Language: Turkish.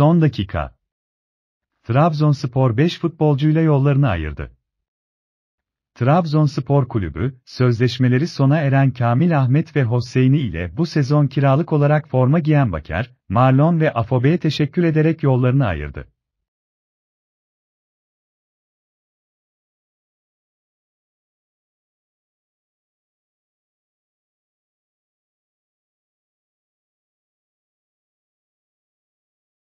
Son dakika. Trabzonspor 5 futbolcuyla yollarını ayırdı. Trabzonspor Kulübü, sözleşmeleri sona eren Kamil Ahmet ve Hosseini ile bu sezon kiralık olarak forma giyen Bakar, Marlon ve Afobe'ye teşekkür ederek yollarını ayırdı.